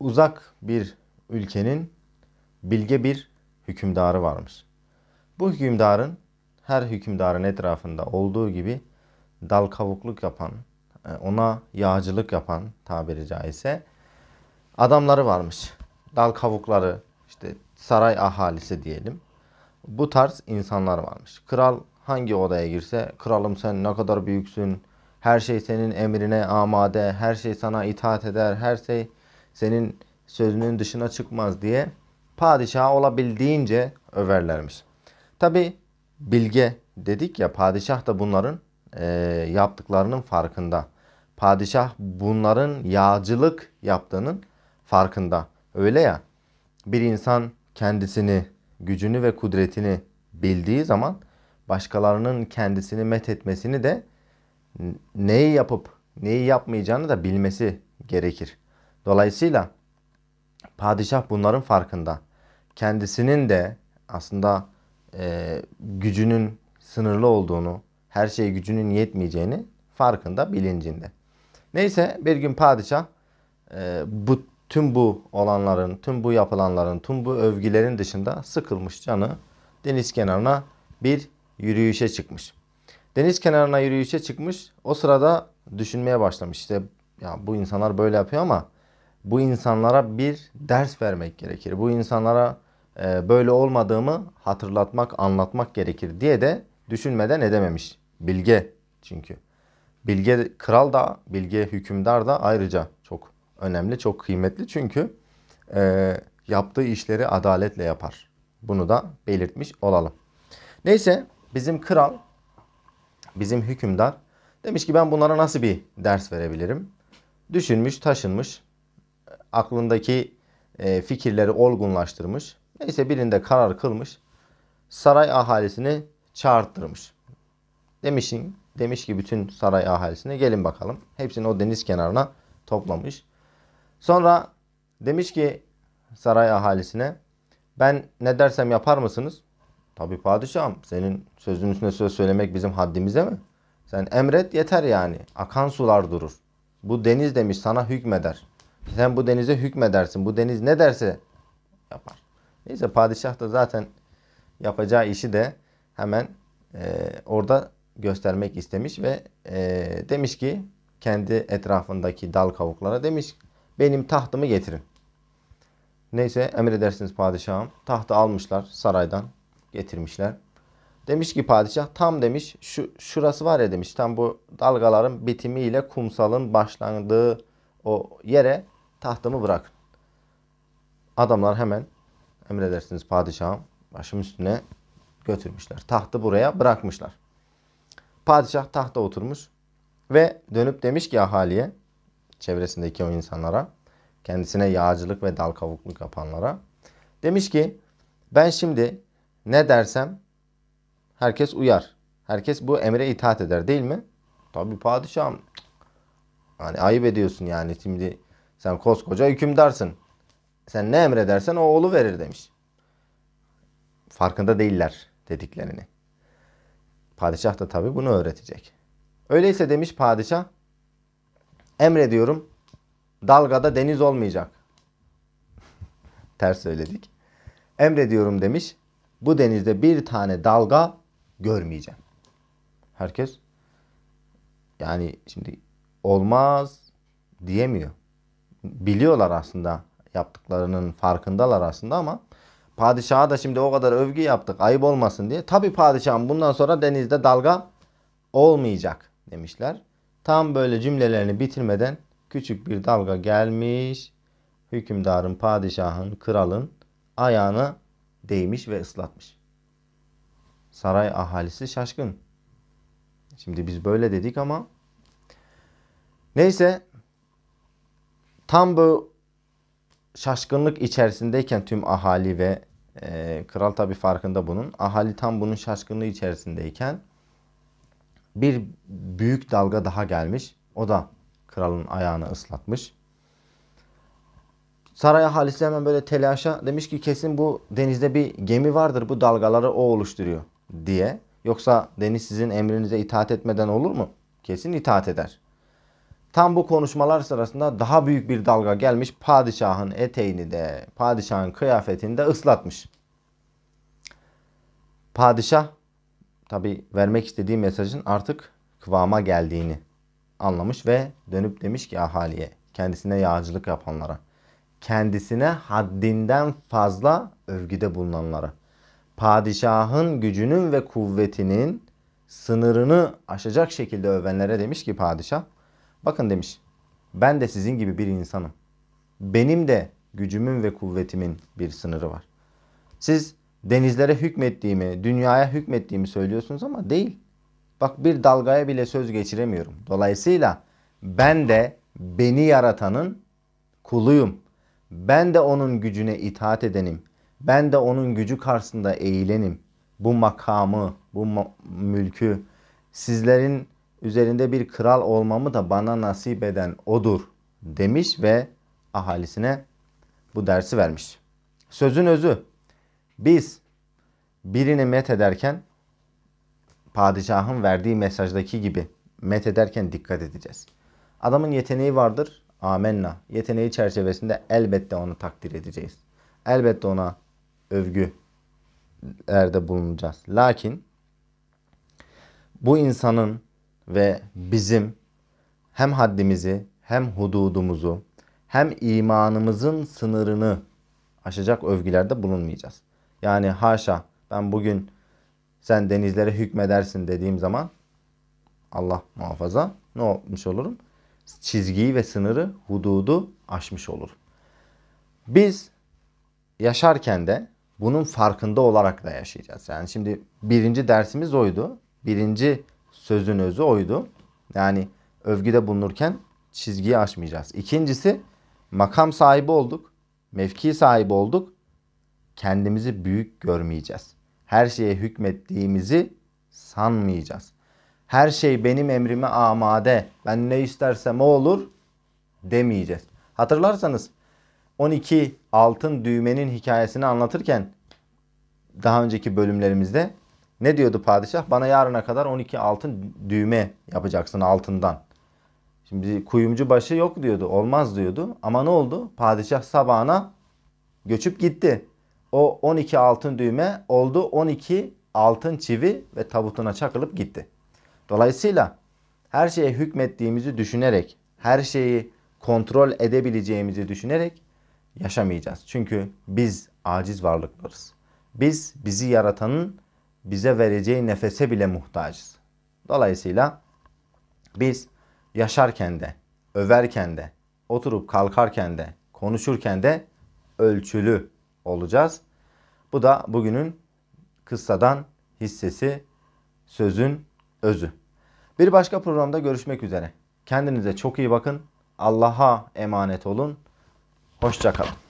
uzak bir ülkenin bilge bir hükümdarı varmış. Bu hükümdarın her hükümdarın etrafında olduğu gibi dal kavukluk yapan, e, ona yağcılık yapan tabiri caizse adamları varmış. Dal kavukları, işte saray ahalisi diyelim. Bu tarz insanlar varmış. Kral hangi odaya girse, kralım sen ne kadar büyüksün, her şey senin emrine amade, her şey sana itaat eder, her şey senin sözünün dışına çıkmaz diye padişah olabildiğince överlermiş. Tabi bilge dedik ya padişah da bunların e, yaptıklarının farkında. Padişah bunların yağcılık yaptığının farkında. Öyle ya bir insan kendisini, gücünü ve kudretini bildiği zaman başkalarının kendisini met etmesini de neyi yapıp neyi yapmayacağını da bilmesi gerekir. Dolayısıyla padişah bunların farkında. Kendisinin de aslında e, gücünün sınırlı olduğunu, her şeye gücünün yetmeyeceğini farkında, bilincinde. Neyse bir gün padişah e, bu tüm bu olanların, tüm bu yapılanların, tüm bu övgülerin dışında sıkılmış canı deniz kenarına bir yürüyüşe çıkmış. Deniz kenarına yürüyüşe çıkmış. O sırada düşünmeye başlamış. İşte ya bu insanlar böyle yapıyor ama bu insanlara bir ders vermek gerekir. Bu insanlara e, böyle olmadığımı hatırlatmak, anlatmak gerekir diye de düşünmeden edememiş. Bilge çünkü. Bilge kral da, bilge hükümdar da ayrıca çok önemli, çok kıymetli. Çünkü e, yaptığı işleri adaletle yapar. Bunu da belirtmiş olalım. Neyse bizim kral, bizim hükümdar demiş ki ben bunlara nasıl bir ders verebilirim? Düşünmüş, taşınmış aklındaki e, fikirleri olgunlaştırmış. Neyse birinde karar kılmış. Saray ahalisini çağırttırmış. Demişin, demiş ki bütün saray ahalisine gelin bakalım. Hepsini o deniz kenarına toplamış. Sonra demiş ki saray ahalisine ben ne dersem yapar mısınız? Tabi padişahım senin sözün üstüne söz söylemek bizim haddimize mi? Sen emret yeter yani. Akan sular durur. Bu deniz demiş sana hükmeder. Sen bu denize hükmedersin. Bu deniz ne derse yapar. Neyse padişah da zaten yapacağı işi de hemen e, orada göstermek istemiş ve e, demiş ki kendi etrafındaki dal kavuklara demiş benim tahtımı getirin. Neyse emredersiniz padişahım. Tahtı almışlar saraydan getirmişler. Demiş ki padişah tam demiş şu şurası var ya demiş tam bu dalgaların bitimiyle kumsalın başlandığı o yere tahtımı bırakın. Adamlar hemen emredersiniz padişahım başım üstüne götürmüşler. Tahtı buraya bırakmışlar. Padişah tahta oturmuş ve dönüp demiş ki ahaliye çevresindeki o insanlara kendisine yağcılık ve dal kavukluk yapanlara demiş ki ben şimdi ne dersem herkes uyar. Herkes bu emre itaat eder değil mi? Tabii padişahım Hani ayıp ediyorsun yani şimdi sen koskoca hükümdarsın. Sen ne emredersen o oğlu verir demiş. Farkında değiller dediklerini. Padişah da tabi bunu öğretecek. Öyleyse demiş padişah emrediyorum dalgada deniz olmayacak. Ters söyledik. Emrediyorum demiş bu denizde bir tane dalga görmeyeceğim. Herkes yani şimdi olmaz diyemiyor. Biliyorlar aslında yaptıklarının farkındalar aslında ama padişaha da şimdi o kadar övgü yaptık ayıp olmasın diye. Tabi padişahım bundan sonra denizde dalga olmayacak demişler. Tam böyle cümlelerini bitirmeden küçük bir dalga gelmiş. Hükümdarın, padişahın, kralın ayağını değmiş ve ıslatmış. Saray ahalisi şaşkın. Şimdi biz böyle dedik ama Neyse tam bu şaşkınlık içerisindeyken tüm ahali ve e, kral tabi farkında bunun. Ahali tam bunun şaşkınlığı içerisindeyken bir büyük dalga daha gelmiş. O da kralın ayağını ıslatmış. Saray ahalisi hemen böyle telaşa demiş ki kesin bu denizde bir gemi vardır bu dalgaları o oluşturuyor diye. Yoksa deniz sizin emrinize itaat etmeden olur mu? Kesin itaat eder. Tam bu konuşmalar sırasında daha büyük bir dalga gelmiş padişahın eteğini de padişahın kıyafetini de ıslatmış. Padişah tabi vermek istediği mesajın artık kıvama geldiğini anlamış ve dönüp demiş ki ahaliye kendisine yağcılık yapanlara kendisine haddinden fazla övgüde bulunanlara padişahın gücünün ve kuvvetinin sınırını aşacak şekilde övenlere demiş ki padişah Bakın demiş. Ben de sizin gibi bir insanım. Benim de gücümün ve kuvvetimin bir sınırı var. Siz denizlere hükmettiğimi, dünyaya hükmettiğimi söylüyorsunuz ama değil. Bak bir dalgaya bile söz geçiremiyorum. Dolayısıyla ben de beni yaratanın kuluyum. Ben de onun gücüne itaat edenim. Ben de onun gücü karşısında eğilenim. Bu makamı, bu mülkü sizlerin üzerinde bir kral olmamı da bana nasip eden odur demiş ve ahalisine bu dersi vermiş. Sözün özü biz birini met ederken padişahın verdiği mesajdaki gibi met ederken dikkat edeceğiz. Adamın yeteneği vardır. Amenna. Yeteneği çerçevesinde elbette onu takdir edeceğiz. Elbette ona övgülerde bulunacağız. Lakin bu insanın ve bizim hem haddimizi hem hududumuzu hem imanımızın sınırını aşacak övgülerde bulunmayacağız. Yani haşa ben bugün sen denizlere hükmedersin dediğim zaman Allah muhafaza ne olmuş olurum? Çizgiyi ve sınırı, hududu aşmış olurum. Biz yaşarken de bunun farkında olarak da yaşayacağız. Yani şimdi birinci dersimiz oydu. Birinci Sözün özü oydu. Yani övgüde bulunurken çizgiyi aşmayacağız. İkincisi makam sahibi olduk. Mevki sahibi olduk. Kendimizi büyük görmeyeceğiz. Her şeye hükmettiğimizi sanmayacağız. Her şey benim emrime amade. Ben ne istersem o olur demeyeceğiz. Hatırlarsanız 12 altın düğmenin hikayesini anlatırken daha önceki bölümlerimizde ne diyordu padişah? Bana yarına kadar 12 altın düğme yapacaksın altından. Şimdi kuyumcu başı yok diyordu. Olmaz diyordu. Ama ne oldu? Padişah sabahına göçüp gitti. O 12 altın düğme oldu 12 altın çivi ve tabutuna çakılıp gitti. Dolayısıyla her şeye hükmettiğimizi düşünerek, her şeyi kontrol edebileceğimizi düşünerek yaşamayacağız. Çünkü biz aciz varlıklarız. Biz bizi yaratanın bize vereceği nefese bile muhtaçız. Dolayısıyla biz yaşarken de, överken de, oturup kalkarken de, konuşurken de ölçülü olacağız. Bu da bugünün kıssadan hissesi, sözün özü. Bir başka programda görüşmek üzere. Kendinize çok iyi bakın. Allah'a emanet olun. Hoşçakalın.